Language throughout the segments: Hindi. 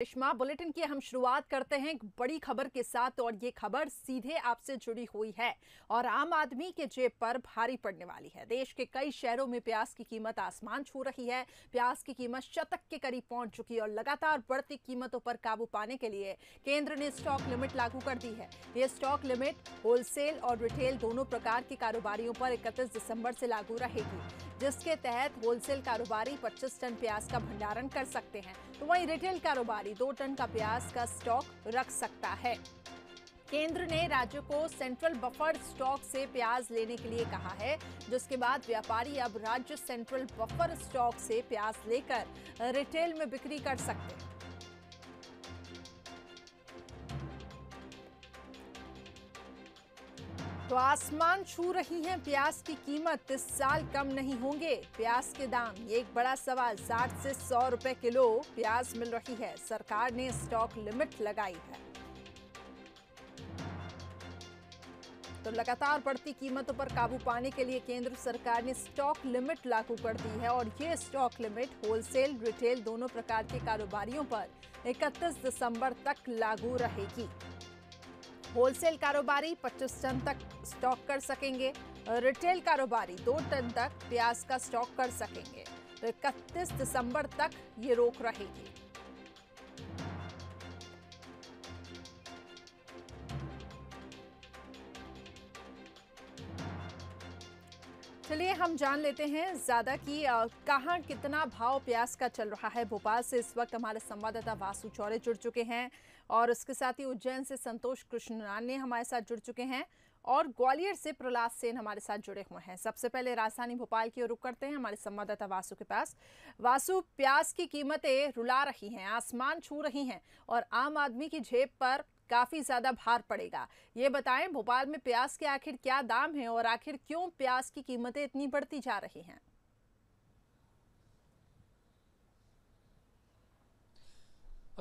रिश्मा बुलेटिन की हम शुरुआत करते हैं एक बड़ी खबर के साथ और ये खबर सीधे आपसे जुड़ी हुई है और आम आदमी के जेब पर भारी पड़ने वाली है देश के कई शहरों में प्याज की कीमत आसमान छू रही है प्याज की कीमत शतक के करीब पहुंच चुकी है और लगातार बढ़ती कीमतों पर काबू पाने के लिए केंद्र ने स्टॉक लिमिट लागू कर दी है ये स्टॉक लिमिट होलसेल और रिटेल दोनों प्रकार के कारोबारियों पर इकतीस दिसंबर से लागू रहेगी जिसके तहत होलसेल कारोबारी पच्चीस टन प्याज का भंडारण कर सकते हैं तो वही रिटेल कारोबारी साढ़े दो टन का प्याज का स्टॉक रख सकता है केंद्र ने राज्यों को सेंट्रल बफर स्टॉक से प्याज लेने के लिए कहा है जिसके बाद व्यापारी अब राज्य सेंट्रल बफर स्टॉक से प्याज लेकर रिटेल में बिक्री कर सकते हैं तो आसमान छू रही है प्याज की कीमत इस साल कम नहीं होंगे प्याज के दाम ये एक बड़ा सवाल साठ से सौ रुपए किलो प्याज मिल रही है सरकार ने स्टॉक लिमिट लगाई है तो लगातार बढ़ती कीमतों पर काबू पाने के लिए केंद्र सरकार ने स्टॉक लिमिट लागू कर दी है और ये स्टॉक लिमिट होलसेल रिटेल दोनों प्रकार के कारोबारियों पर 31 दिसंबर तक लागू रहेगी होलसेल कारोबारी 25 टन तक स्टॉक कर सकेंगे रिटेल कारोबारी दो टन तक प्याज का स्टॉक कर सकेंगे तो इकतीस दिसंबर तक ये रोक रहेगी चलिए हम जान लेते हैं ज्यादा कि कहाँ कितना भाव प्यास का चल रहा है भोपाल से इस वक्त हमारे संवाददाता वासु चौरे जुड़ चुके हैं और उसके साथ ही उज्जैन से संतोष कृष्ण ने हमारे साथ जुड़ चुके हैं और ग्वालियर से प्रहलाद सेन हमारे साथ जुड़े हुए हैं सबसे पहले राजधानी भोपाल की ओर रुक करते हैं हमारे संवाददाता वासु के पास वासु प्याज की कीमतें रुला रही हैं आसमान छू रही हैं और आम आदमी की जेब पर काफ़ी ज़्यादा भार पड़ेगा ये बताएं भोपाल में प्याज के आखिर क्या दाम है और आखिर क्यों प्याज की कीमतें इतनी बढ़ती जा रही हैं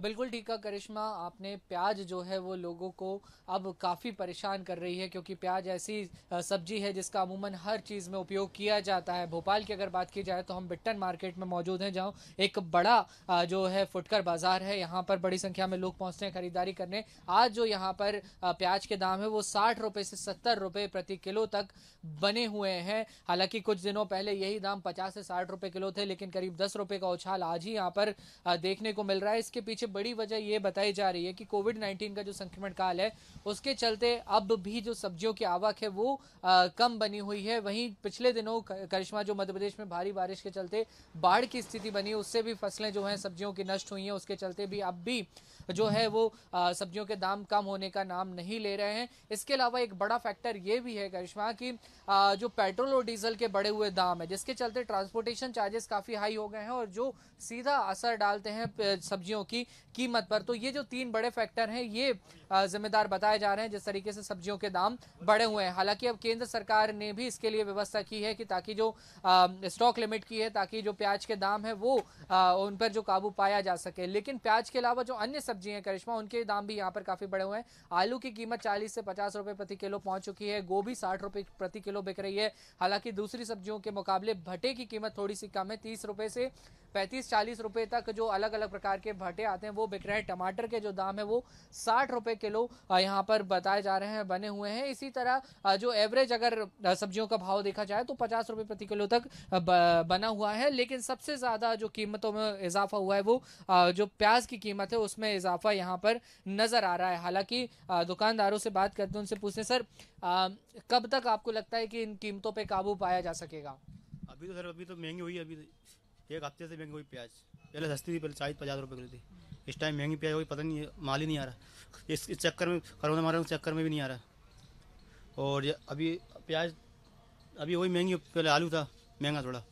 बिल्कुल ठीक है करिश्मा आपने प्याज जो है वो लोगों को अब काफ़ी परेशान कर रही है क्योंकि प्याज ऐसी सब्जी है जिसका अमूमन हर चीज़ में उपयोग किया जाता है भोपाल की अगर बात की जाए तो हम बिट्टन मार्केट में मौजूद हैं जहाँ एक बड़ा जो है फुटकर बाज़ार है यहाँ पर बड़ी संख्या में लोग पहुँचते हैं खरीदारी करने आज जो यहाँ पर प्याज के दाम है वो साठ रुपये से सत्तर रुपये प्रति किलो तक बने हुए हैं हालांकि कुछ दिनों पहले यही दाम पचास से साठ रुपये किलो थे लेकिन करीब दस रुपये का उछाल आज ही यहाँ पर देखने को मिल रहा है इसके पीछे सबसे बड़ी वजह यह बताई जा रही है कि कोविड 19 का जो संक्रमण काल है उसके चलते अब भी जो सब्जियों की आवक है वो आ, कम बनी हुई है वहीं पिछले दिनों करिश्मा जो मध्य प्रदेश में भारी बारिश के चलते बाढ़ की स्थिति बनी उससे भी फसलें जो हैं सब्जियों की नष्ट हुई हैं उसके चलते भी अब भी जो है वो सब्जियों के दाम कम होने का नाम नहीं ले रहे हैं इसके अलावा एक बड़ा फैक्टर ये भी है करिश्मा की आ, जो पेट्रोल और डीजल के बड़े हुए दाम है जिसके चलते ट्रांसपोर्टेशन चार्जेस काफ़ी हाई हो गए हैं और जो सीधा असर डालते हैं सब्जियों की कीमत पर तो ये जो तीन बड़े फैक्टर हैं ये जिम्मेदार बताए जा रहे हैं जिस तरीके से सब्जियों के दाम बढ़े हुए हैं हालांकि अब केंद्र सरकार ने भी इसके लिए व्यवस्था की है कि ताकि जो स्टॉक लिमिट की है ताकि जो प्याज के दाम है वो आ, उन पर जो काबू पाया जा सके लेकिन प्याज के अलावा जो अन्य सब्जी है करिश्मा उनके दाम भी यहाँ पर काफ़ी बढ़े हुए हैं आलू की कीमत चालीस से पचास रुपए प्रति किलो पहुंच चुकी है गोभी साठ रुपए प्रति किलो बिक रही है हालांकि दूसरी सब्जियों के मुकाबले भटे की कीमत थोड़ी सी कम है तीस रुपए से पैंतीस चालीस रुपए तक जो अलग अलग प्रकार के भट्टे आते हैं वो बिक रहे हैं टमाटर के जो दाम है वो साठ रुपए किलो यहाँ पर बताए जा रहे हैं बने हुए हैं इसी तरह जो एवरेज अगर सब्जियों का भाव देखा जाए तो पचास रुपए प्रति किलो तक बना हुआ है लेकिन सबसे ज़्यादा जो कीमतों में इजाफा हुआ है वो जो प्याज की कीमत है उसमें इजाफा यहाँ पर नज़र आ रहा है हालांकि दुकानदारों से बात करते हैं उनसे पूछते सर कब तक आपको लगता है कि इन कीमतों पर काबू पाया जा सकेगा अभी तो सर अभी तो महंगी हुई है अभी तो। एक हफ्ते से महंगी हुई प्याज पहले सस्ती थी पहले चालीस पचास रुपये किलो थी इस टाइम महंगी प्याज हुई पता नहीं माल ही नहीं आ रहा इस इस चक्कर में करोना मारे चक्कर में भी नहीं आ रहा और ये अभी प्याज अभी वही महंगी पहले आलू था महंगा थोड़ा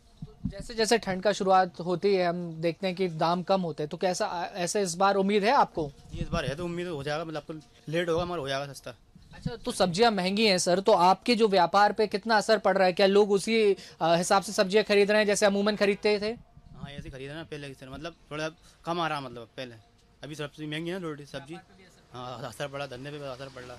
जैसे जैसे ठंड का शुरुआत होती है हम देखते हैं कि दाम कम होते हैं तो कैसा ऐसे इस बार उम्मीद है आपको इस बार है तो उम्मीद हो जाएगा मतलब आपको लेट होगा मगर हो जाएगा सस्ता अच्छा तो सब्जियां महंगी हैं सर तो आपके जो व्यापार पे कितना असर पड़ रहा है क्या लोग उसी हिसाब से सब्जियां खरीद रहे हैं जैसे अमूमन खरीदते थे हाँ ऐसे खरीद रहे हैं पहले सर मतलब थोड़ा कम आ रहा मतलब पहले अभी सब्जी महंगी है रोटी सब्जी हाँ असर पड़ा धंधे पे असर पड़ रहा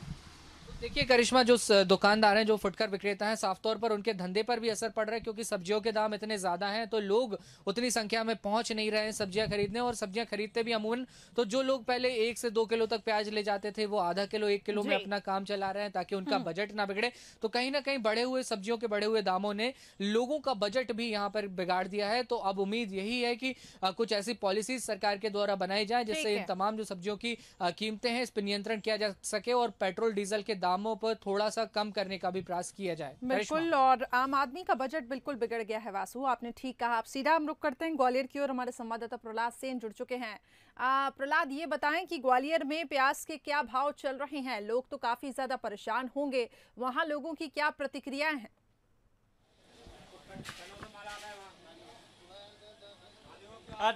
देखिए करिश्मा जो दुकानदार हैं जो फुटकर विक्रेता हैं साफ तौर पर उनके धंधे पर भी असर पड़ रहा है क्योंकि सब्जियों के दाम इतने ज़्यादा हैं तो लोग उतनी संख्या में पहुंच नहीं रहे हैं सब्जियां खरीदने और सब्जियां खरीदते भी अमूमन तो जो लोग पहले एक से दो किलो तक प्याज ले जाते थे वो आधा किलो एक किलो में अपना काम चला रहे हैं ताकि उनका हम्म। बजट ना बिगड़े तो कहीं ना कहीं बढ़े हुए सब्जियों के बढ़े हुए दामों ने लोगों का बजट भी यहाँ पर बिगाड़ दिया है तो अब उम्मीद यही है कि कुछ ऐसी पॉलिसी सरकार के द्वारा बनाई जाए जिससे इन तमाम जो सब्जियों की कीमतें हैं इस पर नियंत्रण किया जा सके और पेट्रोल डीजल के दामों पर थोड़ा सा कम करने का भी प्रयास किया जाए बिल्कुल और आम आदमी का बजट बिल्कुल बिगड़ गया है वासु आपने ठीक कहा आप सीधा हम रुक करते हैं ग्वालियर की ओर हमारे संवाददाता प्रहलाद सेन जुड़ चुके हैं प्रहलाद ये बताएं कि ग्वालियर में प्याज के क्या भाव चल रहे हैं लोग तो काफी ज्यादा परेशान होंगे वहाँ लोगों की क्या प्रतिक्रिया है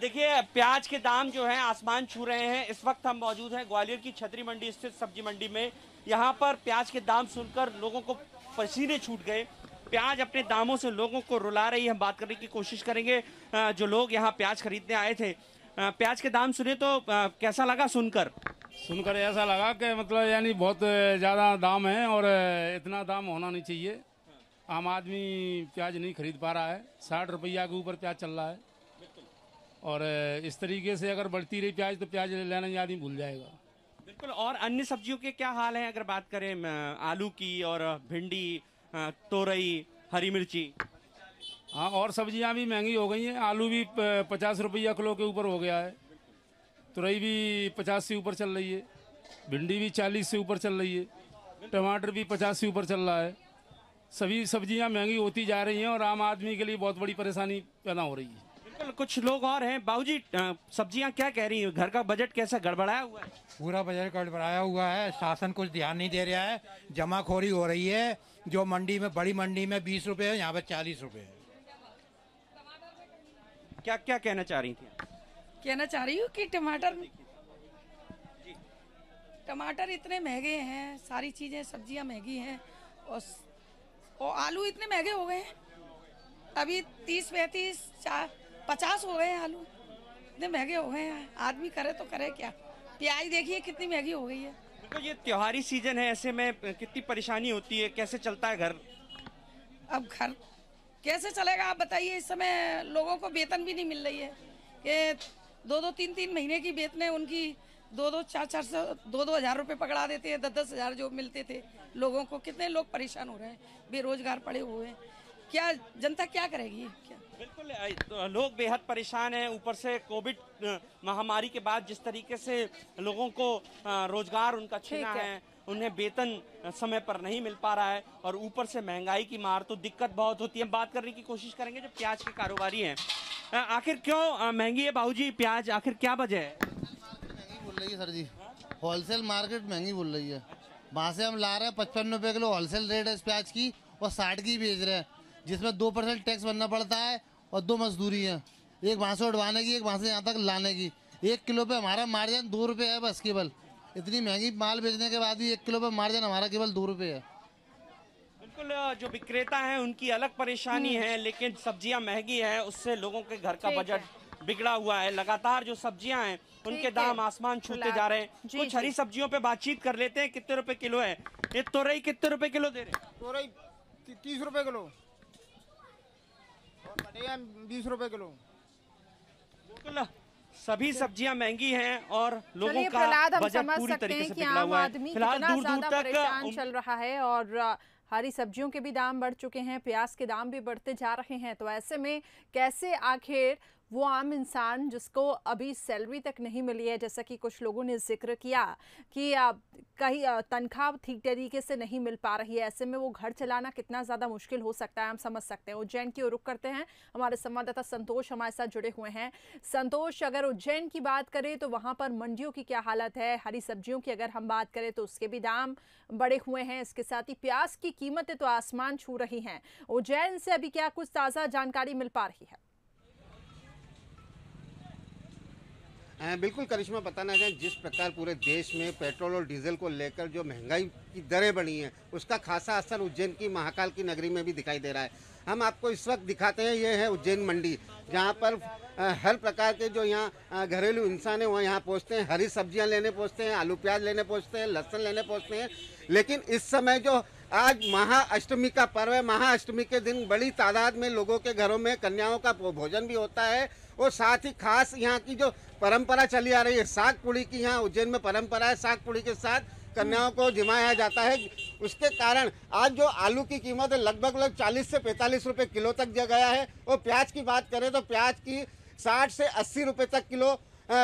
देखिए प्याज के दाम जो हैं आसमान छू रहे हैं इस वक्त हम मौजूद हैं ग्वालियर की छतरी मंडी स्थित सब्जी मंडी में यहाँ पर प्याज के दाम सुनकर लोगों को पसीने छूट गए प्याज अपने दामों से लोगों को रुला रही है हम बात करने की कोशिश करेंगे जो लोग यहाँ प्याज खरीदने आए थे प्याज के दाम सुने तो कैसा लगा सुनकर सुनकर ऐसा लगा कि मतलब यानी बहुत ज़्यादा दाम है और इतना दाम होना नहीं चाहिए आम आदमी प्याज नहीं खरीद पा रहा है साठ रुपया के ऊपर प्याज चल रहा है और इस तरीके से अगर बढ़ती रही प्याज तो प्याज लेना आदमी भूल जाएगा बिल्कुल और अन्य सब्जियों के क्या हाल है अगर बात करें आलू की और भिंडी तोरई हरी मिर्ची हाँ और सब्जियां भी महंगी हो गई हैं आलू भी पचास रुपया किलो के ऊपर हो गया है तुरई भी पचास से ऊपर चल रही है भिंडी भी चालीस से ऊपर चल रही है टमाटर भी पचास से ऊपर चल रहा है सभी सब्जियां महंगी होती जा रही हैं और आम आदमी के लिए बहुत बड़ी परेशानी पैदा हो रही है कुछ लोग और हैं जी सब्जियाँ क्या कह रही हैं घर का बजट कैसा गड़बड़ाया हुआ है पूरा बजट गड़बड़ाया हुआ है शासन कुछ ध्यान नहीं दे रहा है जमाखोरी हो रही है जो मंडी में बड़ी मंडी में बीस रुपए है यहाँ पे चालीस रुपए है क्या क्या कहना चाह रही थी कहना चाह रही हूँ कि टमाटर टमाटर इतने महंगे हैं सारी चीज़ें सब्जियां महंगी हैं और और आलू इतने महंगे हो गए हैं अभी तीस पैंतीस चार पचास हो गए हैं आलू इतने महंगे हो गए हैं आदमी करे तो करे क्या प्याज देखिए कितनी महंगी हो गई है तो ये त्योहारी सीजन है ऐसे में कितनी परेशानी होती है कैसे चलता है घर अब घर कैसे चलेगा आप बताइए इस समय लोगों को वेतन भी नहीं मिल रही है कि दो दो तीन तीन महीने की वेतन उनकी दो दो चार चार सौ दो दो हज़ार रुपये पकड़ा देते हैं दस दस हज़ार जो मिलते थे लोगों को कितने लोग परेशान हो रहे हैं बेरोजगार पड़े हुए हैं क्या जनता क्या करेगी क्या बिल्कुल तो लोग बेहद परेशान हैं ऊपर से कोविड महामारी के बाद जिस तरीके से लोगों को रोजगार उनका छीना है।, है उन्हें वेतन समय पर नहीं मिल पा रहा है और ऊपर से महंगाई की मार तो दिक्कत बहुत होती है बात करने की कोशिश करेंगे जो प्याज के कारोबारी हैं आखिर क्यों महंगी है बाबूजी प्याज आखिर क्या वजह है महंगी बोल रही है सर जी होलसेल मार्केट महंगी बोल रही है वहाँ से हम ला रहे हैं पचपन रुपये किलो होलसेल रेट है इस प्याज की और साठ की भेज रहे हैं जिसमें दो परसेंट टैक्स बनना पड़ता है और दो मजदूरी है एक वहाँ से उठवाने की एक वहाँ से यहाँ तक लाने की एक किलो पे हमारा मार्जिन दो रुपये है बस केवल इतनी महंगी माल बेचने के बाद भी एक किलो पे मार्जिन हमारा केवल दो रुपये है बिल्कुल जो विक्रेता हैं उनकी अलग परेशानी हम्म। है लेकिन सब्जियाँ महंगी है उससे लोगों के घर का बजट बिगड़ा हुआ है लगातार जो सब्जियां हैं उनके दाम आसमान छूते जा रहे हैं कुछ हरी सब्जियों पे बातचीत कर लेते हैं कितने रुपए किलो है ये तोरई कितने रुपए किलो दे रहे तोरई तीस रुपए किलो बढ़िया बीस रुपए किलो बिल्कुल सभी अच्छा। सब्जियां महंगी हैं और लोगों का बजट पूरी तरीके से पिघला हुआ है फिलहाल दूर दूर तक चल रहा है और हरी सब्जियों के भी दाम बढ़ चुके हैं प्याज के दाम भी बढ़ते जा रहे हैं तो ऐसे में कैसे आखिर वो आम इंसान जिसको अभी सैलरी तक नहीं मिली है जैसा कि कुछ लोगों ने जिक्र किया कि कहीं तनख्वाह ठीक तरीके से नहीं मिल पा रही है ऐसे में वो घर चलाना कितना ज़्यादा मुश्किल हो सकता है हम समझ सकते हैं उज्जैन की ओर रुख करते हैं हमारे संवाददाता संतोष हमारे साथ जुड़े हुए हैं संतोष अगर उज्जैन की बात करें तो वहाँ पर मंडियों की क्या हालत है हरी सब्जियों की अगर हम बात करें तो उसके भी दाम बड़े हुए हैं इसके साथ ही प्याज की कीमतें तो आसमान छू रही हैं उज्जैन से अभी क्या कुछ ताज़ा जानकारी मिल पा रही है बिल्कुल करिश्मा बताना चाहें जिस प्रकार पूरे देश में पेट्रोल और डीजल को लेकर जो महंगाई की दरें बढ़ी हैं उसका खासा असर उज्जैन की महाकाल की नगरी में भी दिखाई दे रहा है हम आपको इस वक्त दिखाते हैं ये है उज्जैन मंडी जहाँ पर हर प्रकार के जो यहाँ घरेलू इंसान है वह यहाँ पहुँचते हैं हरी सब्जियाँ लेने पहुँचते हैं आलू प्याज लेने पहुँचते हैं लहसुन लेने पहुँचते हैं लेकिन इस समय जो आज महाअष्टमी का पर्व है महाअष्टमी के दिन बड़ी तादाद में लोगों के घरों में कन्याओं का भोजन भी होता है और साथ ही खास यहाँ की जो परंपरा चली आ रही है साग पुड़ी की यहाँ उज्जैन में परंपरा है साग पुड़ी के साथ कन्याओं को जिमाया जाता है उसके कारण आज जो आलू की कीमत है लगभग लगभग चालीस से पैंतालीस रुपये किलो तक जग गया है और प्याज की बात करें तो प्याज की साठ से अस्सी रुपये तक किलो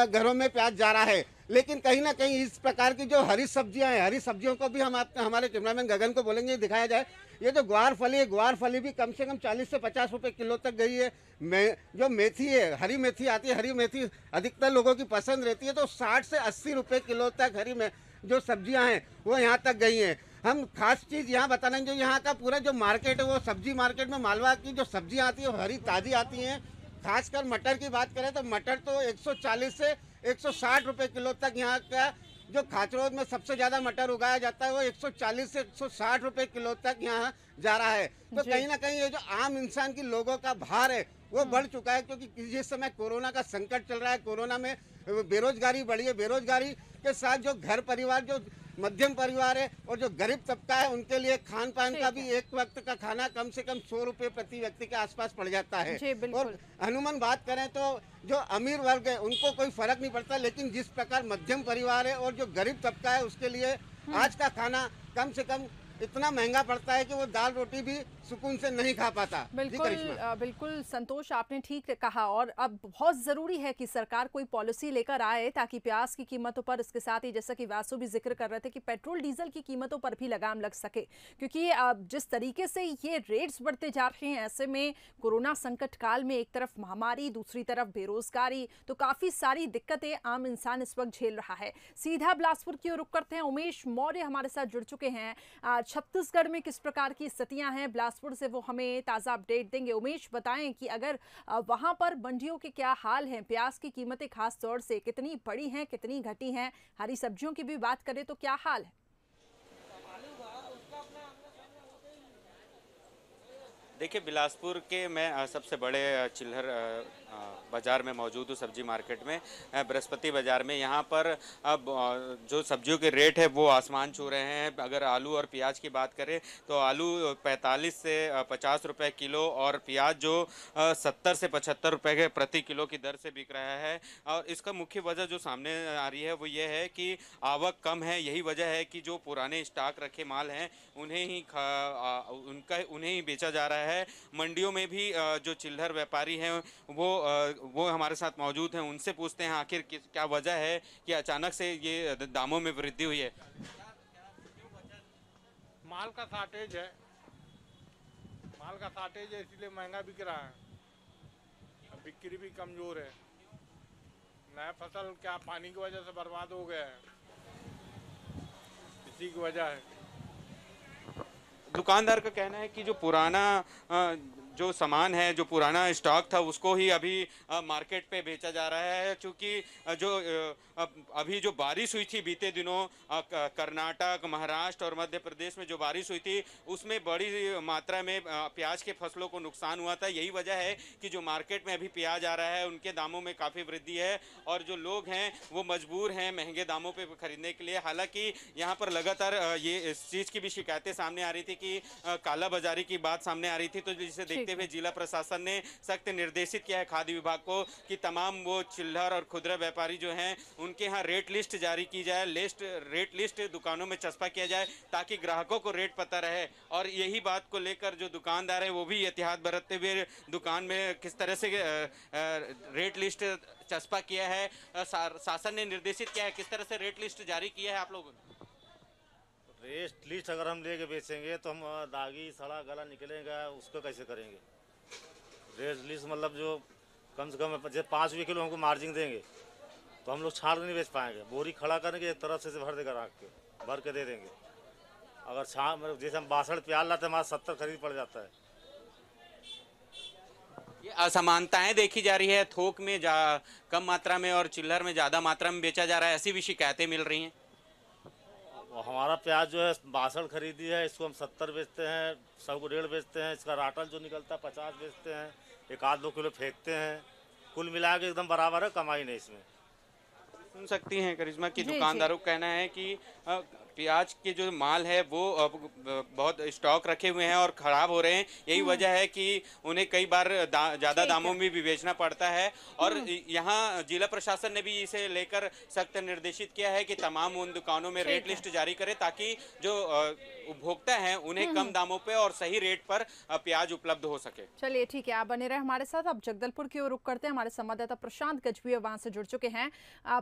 घरों में प्याज जा रहा है लेकिन कहीं ना कहीं इस प्रकार की जो हरी सब्जियां हैं हरी सब्जियों को भी हम आपके हमारे कैमरामैन गगन को बोलेंगे दिखाया जाए ये जो ग्वार फली है ग्वार फली भी कम से कम 40 से 50 रुपए किलो तक गई है मे, जो मेथी है हरी मेथी आती है हरी मेथी अधिकतर लोगों की पसंद रहती है तो साठ से अस्सी रुपये किलो तक हरी में जो सब्जियाँ हैं वो यहाँ तक गई हैं हम खास चीज़ यहाँ हैं जो यहाँ का पूरा जो मार्केट है वो सब्जी मार्केट में मालवा की जो सब्जियाँ आती है हरी ताज़ी आती हैं खासकर मटर की बात करें तो मटर तो 140 से एक रुपए किलो तक यहाँ का जो खाचरोद में सबसे ज्यादा मटर उगाया जाता है वो 140 से 160 रुपए किलो तक यहाँ जा रहा है तो कहीं ना कहीं ये जो आम इंसान की लोगों का भार है वो हाँ। बढ़ चुका है क्योंकि जिस समय कोरोना का संकट चल रहा है कोरोना में बेरोजगारी बढ़ी है बेरोजगारी के साथ जो घर परिवार जो मध्यम परिवार है और जो गरीब तबका है उनके लिए खान पान का भी एक वक्त का खाना कम से कम सौ रुपए प्रति व्यक्ति के आसपास पड़ जाता है और हनुमान बात करें तो जो अमीर वर्ग है उनको कोई फर्क नहीं पड़ता लेकिन जिस प्रकार मध्यम परिवार है और जो गरीब तबका है उसके लिए हम्म। आज का खाना कम से कम इतना महंगा पड़ता है कि वो दाल रोटी भी सुकून से नहीं खा पाता बिल्कुल बिल्कुल संतोष आपने ठीक कहा और अब बहुत ज़रूरी है कि सरकार कोई पॉलिसी लेकर आए ताकि प्याज की कीमतों पर इसके साथ ही जैसा कि वासु भी जिक्र कर रहे थे कि पेट्रोल डीजल की कीमतों पर भी लगाम लग सके क्योंकि अब जिस तरीके से ये रेट्स बढ़ते जा रहे हैं ऐसे में कोरोना संकट काल में एक तरफ महामारी दूसरी तरफ बेरोजगारी तो काफ़ी सारी दिक्कतें आम इंसान इस वक्त झेल रहा है सीधा बिलासपुर की ओर रुक करते हैं उमेश मौर्य हमारे साथ जुड़ चुके हैं छत्तीसगढ़ में किस प्रकार की स्थितियां हैं बिलासपुर से वो हमें ताज़ा अपडेट देंगे उमेश बताएं कि अगर वहां पर मंडियों के क्या हाल हैं प्याज की कीमतें खास तौर से कितनी बड़ी हैं कितनी घटी हैं हरी सब्जियों की भी बात करें तो क्या हाल है देखिए बिलासपुर के मैं सबसे बड़े चिल्हर बाज़ार में मौजूद हूँ सब्जी मार्केट में बृहस्पति बाज़ार में यहाँ पर अब जो सब्जियों के रेट है वो आसमान छू रहे हैं अगर आलू और प्याज की बात करें तो आलू 45 से 50 रुपए किलो और प्याज जो 70 से 75 रुपए के प्रति किलो की दर से बिक रहा है और इसका मुख्य वजह जो सामने आ रही है वो ये है कि आवक कम है यही वजह है कि जो पुराने स्टॉक रखे माल हैं उन्हें ही उनका उन्हें ही बेचा जा रहा है मंडियों में भी जो चिल्हर व्यापारी हैं वो वो हमारे साथ मौजूद हैं उनसे पूछते हैं आखिर क्या वजह है कि अचानक से ये दामों में वृद्धि हुई है माल का शार्टेज है माल का शार्टेज है इसलिए महंगा बिक रहा है बिक्री भी कमज़ोर है नया फसल क्या पानी की वजह से बर्बाद हो गया है इसी की वजह है दुकानदार का कहना है कि जो पुराना जो सामान है जो पुराना स्टॉक था उसको ही अभी मार्केट पे बेचा जा रहा है क्योंकि जो अभी जो बारिश हुई थी बीते दिनों कर्नाटक महाराष्ट्र और मध्य प्रदेश में जो बारिश हुई थी उसमें बड़ी मात्रा में प्याज के फसलों को नुकसान हुआ था यही वजह है कि जो मार्केट में अभी प्याज आ रहा है उनके दामों में काफ़ी वृद्धि है और जो लोग हैं वो मजबूर हैं महंगे दामों पर खरीदने के लिए हालाँकि यहाँ पर लगातार ये इस चीज़ की भी शिकायतें सामने आ रही थी कि कालाबाजारी की बात सामने आ रही थी तो जिसे देख देखते हुए जिला प्रशासन ने सख्त निर्देशित किया है खाद्य विभाग को कि तमाम वो चिल्हर और खुदरा व्यापारी जो हैं उनके यहाँ रेट लिस्ट जारी की जाए लिस्ट रेट लिस्ट दुकानों में चस्पा किया जाए ताकि ग्राहकों को रेट पता रहे और यही बात को लेकर जो दुकानदार है वो भी एहतियात बरतते हुए दुकान में किस तरह से रेट लिस्ट चस्पा किया है शासन ने निर्देशित किया है किस तरह से रेट लिस्ट जारी किया है आप लोगों ने रेस्ट लिस्ट अगर हम लेके बेचेंगे तो हम दागी सड़ा गला निकलेगा उसको कैसे करेंगे रेस्ट लिस्ट मतलब जो कम से कम जैसे पाँच रुपये किलो हमको मार्जिन देंगे तो हम लोग छाड़ नहीं बेच पाएंगे बोरी खड़ा करेंगे एक तरफ से, भर देगा राख के भर के दे देंगे अगर छाड़ मतलब जैसे हम बासठ प्याज लाते हमारा सत्तर खरीद पड़ जाता है ये असमानताएं देखी जा रही है थोक में जा कम मात्रा में और चिल्लर में ज़्यादा मात्रा में बेचा जा रहा है ऐसी भी शिकायतें मिल रही हैं और हमारा प्याज जो है बासठ खरीदी है इसको हम सत्तर बेचते हैं सबको को डेढ़ बेचते हैं इसका राटल जो निकलता है पचास बेचते हैं एक आध दो किलो फेंकते हैं कुल मिला के एकदम बराबर है कमाई नहीं इसमें सुन सकती हैं करिश्मा की दुकानदारों का कहना है कि प्याज के जो माल है वो बहुत स्टॉक रखे हुए हैं और ख़राब हो रहे हैं यही हम्म। वजह है कि उन्हें कई बार दा, ज़्यादा दामों में भी बेचना पड़ता है और हम्म। यहाँ जिला प्रशासन ने भी इसे लेकर सख्त निर्देशित किया है कि तमाम उन दुकानों में रेट लिस्ट जारी करें ताकि जो उपभोक्ता हैं उन्हें कम हम्म। दामों पे और सही रेट पर प्याज उपलब्ध हो सके चलिए ठीक है आप बने रहे हमारे साथ अब जगदलपुर की ओर रुक करते हैं हमारे संवाददाता प्रशांत गजबी वहां से जुड़ चुके हैं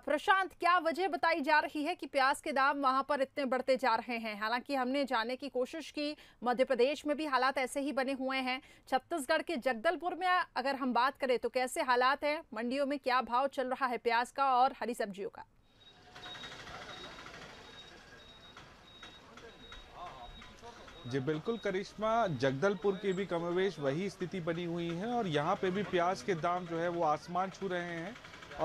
प्रशांत क्या वजह बताई जा रही है की प्याज के दाम वहां पर इतने बढ़ते जा रहे हैं हालांकि हमने जाने की कोशिश की मध्य प्रदेश में भी हालात ऐसे ही बने हुए हैं छत्तीसगढ़ के जगदलपुर में अगर हम बात करें तो कैसे हालात है मंडियों में क्या भाव चल रहा है प्याज का और हरी सब्जियों का जी बिल्कुल करिश्मा जगदलपुर की भी कमोवेश वही स्थिति बनी हुई है और यहाँ पे भी प्याज के दाम जो है वो आसमान छू रहे हैं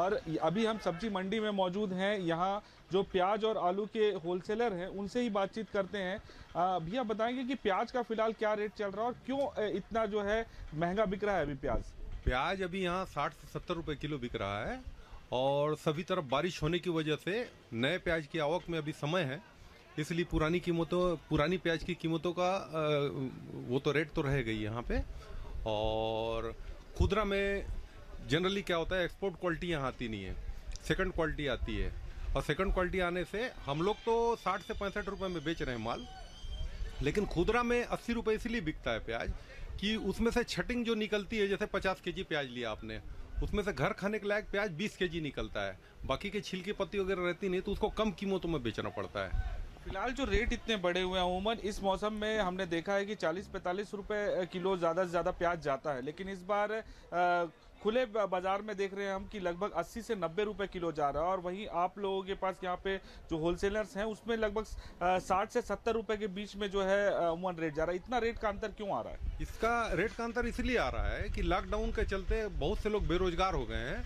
और अभी हम सब्जी मंडी में मौजूद हैं यहाँ जो प्याज और आलू के होलसेलर हैं उनसे ही बातचीत करते हैं भैया बताएंगे कि प्याज का फिलहाल क्या रेट चल रहा है और क्यों इतना जो है महंगा बिक रहा है अभी प्याज प्याज अभी यहाँ साठ से सत्तर रुपये किलो बिक रहा है और सभी तरफ बारिश होने की वजह से नए प्याज की आवक में अभी समय है इसलिए पुरानी कीमतों पुरानी प्याज की कीमतों का वो तो रेट तो रह गई यहाँ पे और खुदरा में जनरली क्या होता है एक्सपोर्ट क्वालिटी यहाँ आती नहीं है सेकंड क्वालिटी आती है और सेकंड क्वालिटी आने से हम लोग तो साठ से पैंसठ रुपये में बेच रहे हैं माल लेकिन खुदरा में अस्सी रुपये इसलिए बिकता है प्याज कि उसमें से छटिंग जो निकलती है जैसे पचास के प्याज लिया आपने उसमें से घर खाने के लायक प्याज बीस के निकलता है बाकी के छिलकी पत्ती वगैरह रहती नहीं तो उसको कम कीमतों में बेचना पड़ता है फिलहाल जो रेट इतने बड़े हुए हैं अमूमन इस मौसम में हमने देखा है कि 40-45 रुपए किलो ज़्यादा से ज़्यादा प्याज जाता है लेकिन इस बार आ, खुले बाजार में देख रहे हैं हम कि लगभग 80 से 90 रुपए किलो जा रहा है और वहीं आप लोगों के पास यहाँ पे जो होलसेलर्स हैं उसमें लगभग 60 से 70 रुपए के बीच में जो है अमूमन रेट जा रहा है इतना रेट का अंतर क्यों आ रहा है इसका रेट का अंतर इसलिए आ रहा है कि लॉकडाउन के चलते बहुत से लोग बेरोजगार हो गए हैं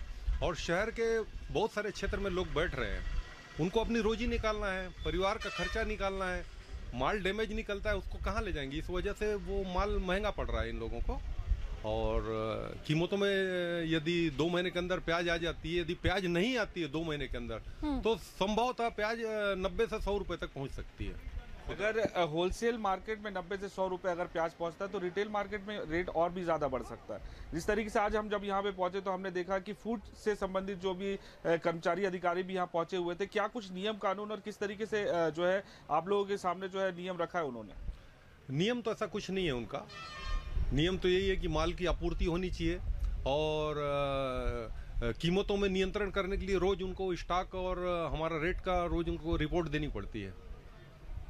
और शहर के बहुत सारे क्षेत्र में लोग बैठ रहे हैं उनको अपनी रोजी निकालना है परिवार का खर्चा निकालना है माल डैमेज निकलता है उसको कहाँ ले जाएंगे इस वजह से वो माल महंगा पड़ रहा है इन लोगों को और कीमतों में यदि दो महीने के अंदर प्याज आ जाती है यदि प्याज नहीं आती है दो महीने के अंदर हम्म। तो संभवतः प्याज नब्बे से सौ रुपए तक पहुंच सकती है अगर होलसेल मार्केट में 90 से 100 रुपए अगर प्याज पहुंचता है तो रिटेल मार्केट में रेट और भी ज़्यादा बढ़ सकता है जिस तरीके से आज हम जब यहाँ पे पहुंचे तो हमने देखा कि फूड से संबंधित जो भी कर्मचारी अधिकारी भी यहाँ पहुंचे हुए थे क्या कुछ नियम कानून और किस तरीके से जो है आप लोगों के सामने जो है नियम रखा है उन्होंने नियम तो ऐसा कुछ नहीं है उनका नियम तो यही है कि माल की आपूर्ति होनी चाहिए और कीमतों में नियंत्रण करने के लिए रोज़ उनको स्टॉक और हमारा रेट का रोज़ उनको रिपोर्ट देनी पड़ती है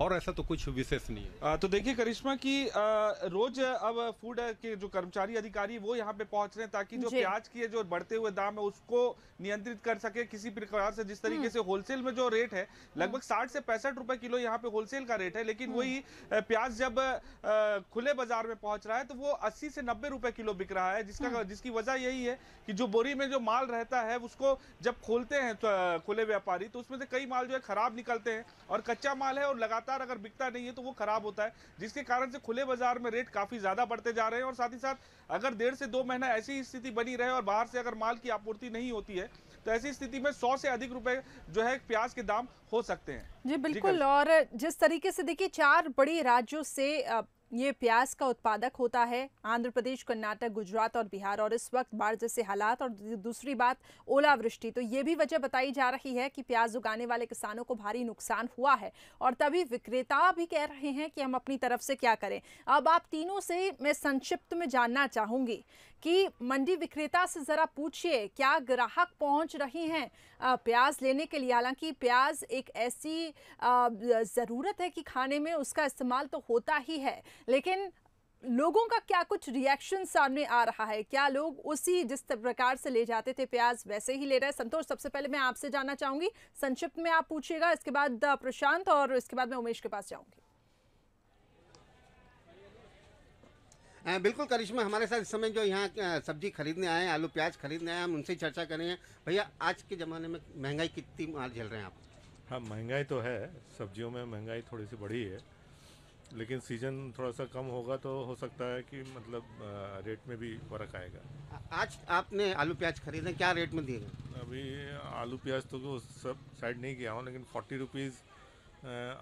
और ऐसा तो कुछ विशेष नहीं है तो देखिए करिश्मा की रोज अब फूड के जो कर्मचारी अधिकारी वो यहाँ पे पहुंच रहे हैं ताकि जो प्याज की जो बढ़ते हुए दाम है उसको नियंत्रित कर सके किसी प्रकार से जिस तरीके हम्म। से होलसेल में जो रेट है हम्म। लगभग साठ से पैंसठ रुपए किलो यहाँ पे होलसेल का रेट है लेकिन हम्म। वही प्याज जब खुले बाजार में पहुंच रहा है तो वो अस्सी से नब्बे रुपए किलो बिक रहा है जिसका जिसकी वजह यही है कि जो बोरी में जो माल रहता है उसको जब खोलते हैं तो, खुले व्यापारी तो उसमें से कई माल जो है खराब निकलते हैं और कच्चा माल है और लगातार लगातार अगर बिकता नहीं है तो वो खराब होता है जिसके कारण से खुले बाजार में रेट काफी ज्यादा बढ़ते जा रहे हैं और साथ ही साथ अगर डेढ़ से दो महीना ऐसी स्थिति बनी रहे और बाहर से अगर माल की आपूर्ति नहीं होती है तो ऐसी स्थिति में सौ से अधिक रुपए जो है प्याज के दाम हो सकते हैं जी बिल्कुल और जिस तरीके से देखिए चार बड़ी राज्यों से ये प्याज का उत्पादक होता है आंध्र प्रदेश कर्नाटक गुजरात और बिहार और इस वक्त बाढ़ जैसे हालात और दूसरी बात ओलावृष्टि तो ये भी वजह बताई जा रही है कि प्याज उगाने वाले किसानों को भारी नुकसान हुआ है और तभी विक्रेता भी कह रहे हैं कि हम अपनी तरफ से क्या करें अब आप तीनों से मैं संक्षिप्त में जानना चाहूंगी कि मंडी विक्रेता से ज़रा पूछिए क्या ग्राहक पहुंच रहे हैं प्याज लेने के लिए हालांकि प्याज एक ऐसी ज़रूरत है कि खाने में उसका इस्तेमाल तो होता ही है लेकिन लोगों का क्या कुछ रिएक्शन सामने आ रहा है क्या लोग उसी जिस प्रकार से ले जाते थे प्याज वैसे ही ले रहे हैं संतोष सबसे पहले मैं आपसे जानना चाहूँगी संक्षिप्त में आप पूछिएगा इसके बाद प्रशांत और इसके बाद मैं उमेश के पास जाऊँगी बिल्कुल करिश्मा हमारे साथ इस समय जो यहाँ सब्जी खरीदने आए हैं आलू प्याज खरीदने आए हम उनसे चर्चा करेंगे भैया आज के ज़माने में महंगाई कितनी मार झेल रहे हैं आप हाँ महंगाई तो है सब्जियों में महंगाई थोड़ी सी बढ़ी है लेकिन सीजन थोड़ा सा कम होगा तो हो सकता है कि मतलब रेट में भी फ़र्क आएगा आज आपने आलू प्याज खरीदे क्या रेट में दिए अभी आलू प्याज तो सब साइड नहीं किया हूँ लेकिन फोर्टी रुपीज़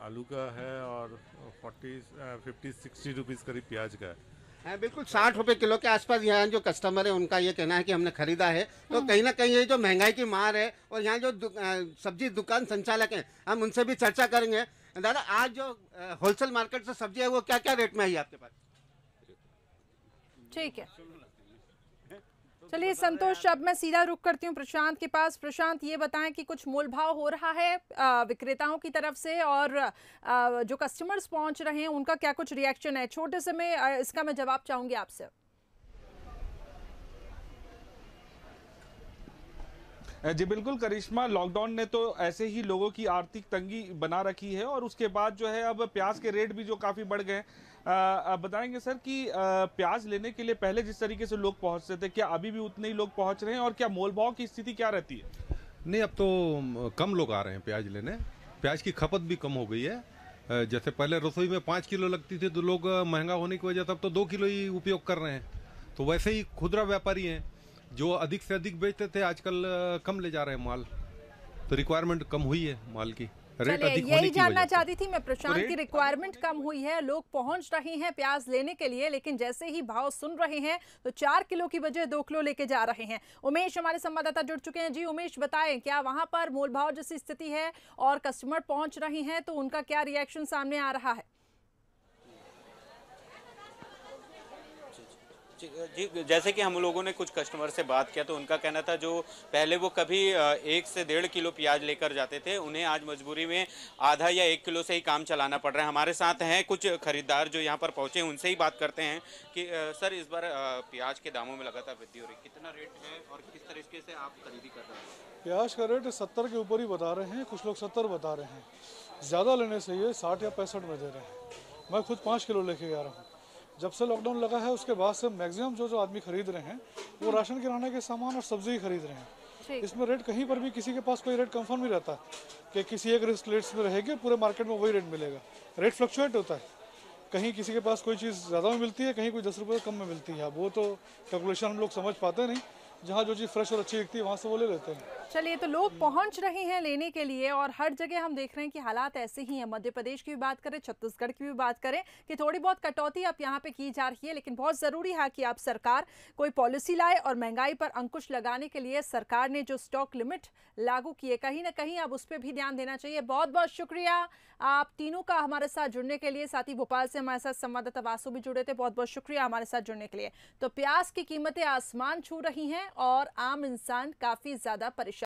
आलू का है और फोर्टी फिफ्टी सिक्सटी रुपीज़ करीब प्याज का है हैं बिल्कुल साठ रुपए किलो के आसपास यहाँ जो कस्टमर है उनका ये कहना है कि हमने खरीदा है तो हम्म। कहीं ना कहीं ये जो महंगाई की मार है और यहाँ जो दु, सब्जी दुकान संचालक हैं हम उनसे भी चर्चा करेंगे दादा आज जो होलसेल मार्केट से सब्जी है वो क्या क्या रेट में आई आपके पास ठीक है चलिए संतोष अब मैं सीधा रुक करती हूँ प्रशांत के पास प्रशांत ये बताएं कि कुछ मोल भाव हो रहा है विक्रेताओं की तरफ से और जो कस्टमर्स पहुंच रहे हैं उनका क्या कुछ रिएक्शन है छोटे से मैं इसका मैं जवाब चाहूंगी आपसे जी बिल्कुल करिश्मा लॉकडाउन ने तो ऐसे ही लोगों की आर्थिक तंगी बना रखी है और उसके बाद जो है अब प्याज के रेट भी जो काफ़ी बढ़ गए हैं आ, बताएंगे सर कि प्याज लेने के लिए पहले जिस तरीके से लोग पहुंचते थे क्या अभी भी उतने ही लोग पहुंच रहे हैं और क्या मोल भाव की स्थिति क्या रहती है नहीं अब तो कम लोग आ रहे हैं प्याज लेने प्याज की खपत भी कम हो गई है जैसे पहले रसोई में पाँच किलो लगती थी तो लोग महंगा होने की वजह से अब तो दो किलो ही उपयोग कर रहे हैं तो वैसे ही खुदरा व्यापारी हैं जो अधिक से अधिक बेचते थे आजकल कम ले जा रहे हैं माल तो रिक्वायरमेंट कम हुई है माल की रेट अधिक यही जानना चाहती थी मैं प्रशांत की रिक्वायरमेंट कम हुई है लोग पहुंच रहे हैं प्याज लेने के लिए लेकिन जैसे ही भाव सुन रहे हैं तो चार किलो की बजाय दो किलो लेके जा रहे हैं उमेश हमारे संवाददाता जुड़ चुके हैं जी उमेश बताएं क्या वहां पर मोल भाव जैसी स्थिति है और कस्टमर पहुंच रहे हैं तो उनका क्या रिएक्शन सामने आ रहा है जी जैसे कि हम लोगों ने कुछ कस्टमर से बात किया तो उनका कहना था जो पहले वो कभी एक से डेढ़ किलो प्याज लेकर जाते थे उन्हें आज मजबूरी में आधा या एक किलो से ही काम चलाना पड़ रहा है हमारे साथ हैं कुछ खरीदार जो यहाँ पर पहुँचे उनसे ही बात करते हैं कि सर इस बार प्याज के दामों में लगातार वृद्धि हो रही कितना रेट है और किस तरीके से आप खरीदी कर रहे हैं प्याज का रेट सत्तर के ऊपर ही बता रहे हैं कुछ लोग सत्तर बता रहे हैं ज़्यादा लेने से ये साठ या पैंसठ में दे रहे हैं मैं खुद पाँच किलो लेके आ रहा हूँ जब से लॉकडाउन लगा है उसके बाद से मैक्सिमम जो जो आदमी खरीद रहे हैं वो राशन किराने के सामान और सब्जी ही खरीद रहे हैं इसमें रेट कहीं पर भी किसी के पास कोई रेट कंफर्म नहीं रहता कि किसी एक रेट में रहेगी पूरे मार्केट में वही रेट मिलेगा रेट फ्लक्चुएट होता है कहीं किसी के पास कोई चीज़ ज़्यादा में मिलती है कहीं कोई दस रुपये कम में मिलती है वो तो कैलकुलेशन हम लोग समझ पाते नहीं जहाँ जो चीज़ फ्रेश और अच्छी दिखती है वहाँ से वो ले लेते हैं चलिए तो लोग पहुंच रहे हैं लेने के लिए और हर जगह हम देख रहे हैं कि हालात ऐसे ही हैं मध्य प्रदेश की भी बात करें छत्तीसगढ़ की भी बात करें कि थोड़ी बहुत कटौती अब यहाँ पे की जा रही है लेकिन बहुत ज़रूरी है कि आप सरकार कोई पॉलिसी लाए और महंगाई पर अंकुश लगाने के लिए सरकार ने जो स्टॉक लिमिट लागू किए कहीं ना कहीं अब उस पर भी ध्यान देना चाहिए बहुत बहुत शुक्रिया आप तीनों का हमारे साथ जुड़ने के लिए साथ ही भोपाल से हमारे साथ संवाददाता वासु भी जुड़े थे बहुत बहुत शुक्रिया हमारे साथ जुड़ने के लिए तो प्याज की कीमतें आसमान छू रही हैं और आम इंसान काफ़ी ज़्यादा परेशान